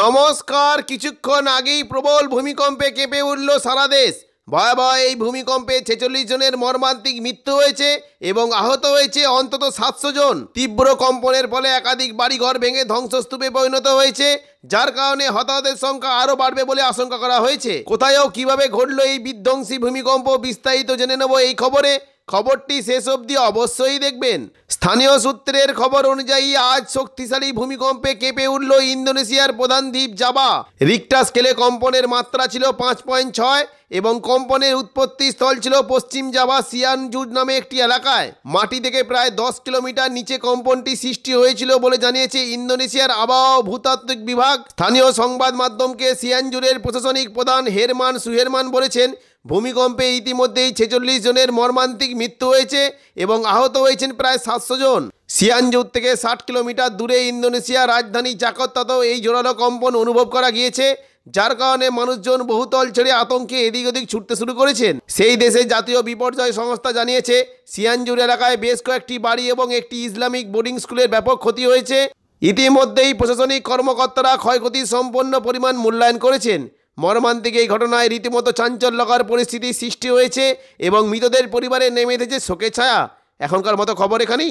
নমস্কার কিছুক্ষণ আগেই প্রবল ভূমিকম্পে কেঁপে উঠল সারা দেশ ভয়াবহ এই ভূমিকম্পে ছেচল্লিশ জনের মর্মান্তিক মৃত্যু হয়েছে এবং আহত হয়েছে অন্তত সাতশো জন তীব্র কম্পনের ফলে একাধিক বাড়িঘর ভেঙে ধ্বংসস্তূপে পরিণত হয়েছে যার কারণে হতাহতের সংখ্যা আরও বাড়বে বলে আশঙ্কা করা হয়েছে কোথায়ও কিভাবে ঘটল এই বিধ্বংসী ভূমিকম্প বিস্তারিত জেনে নেব এই খবরে খবরটি শেষ অবধি অবশ্যই দেখবেন স্থানীয় সূত্রের খবর অনুযায়ী আজ শক্তিশালী ভূমিকম্পে কেঁপে উঠল ইন্দোনেশিয়ার প্রধান দ্বীপ জাবা রিক্টা স্কেলে কম্পনের মাত্রা ছিল পাঁচ পয়েন্ট ছয় এবং কম্পনের উৎপত্তি স্থল ছিল পশ্চিম জাভা সিয়ানজুড নামে একটি এলাকায় মাটি থেকে প্রায় দশ কিলোমিটার নিচে কম্পনটি সৃষ্টি হয়েছিল বলে জানিয়েছে ইন্দোনেশিয়ার আবহাওয়া ভূতাত্ত্বিক বিভাগ স্থানীয় সংবাদ মাধ্যমকে সিয়ানজুরের প্রশাসনিক প্রধান হেরমান সুহেরমান বলেছেন ভূমিকম্পে ইতিমধ্যেই ছেচল্লিশ জনের মর্মান্তিক মৃত্যু হয়েছে এবং আহত হয়েছেন প্রায় সাতশো জন সিয়ানজুর থেকে ষাট কিলোমিটার দূরে ইন্দোনেশিয়া রাজধানী জাকর্তাতেও এই জোরালো কম্পন অনুভব করা গিয়েছে যার কারণে মানুষজন বহুতল ছেড়ে আতঙ্কে এদিক ওদিক ছুটতে শুরু করেছেন সেই দেশে জাতীয় বিপর্যয় সংস্থা জানিয়েছে সিয়ানজুর এলাকায় বেশ কয়েকটি বাড়ি এবং একটি ইসলামিক বোর্ডিং স্কুলের ব্যাপক ক্ষতি হয়েছে ইতিমধ্যেই প্রশাসনিক কর্মকর্তারা ক্ষয়ক্ষতির সম্পন্ন পরিমাণ মূল্যায়ন করেছেন মর্মান্তিক এই ঘটনায় রীতিমতো চাঞ্চল্যকর পরিস্থিতি সৃষ্টি হয়েছে এবং মৃতদের পরিবারে নেমে এসেছে শোকের ছায়া এখনকার মতো খবর এখানেই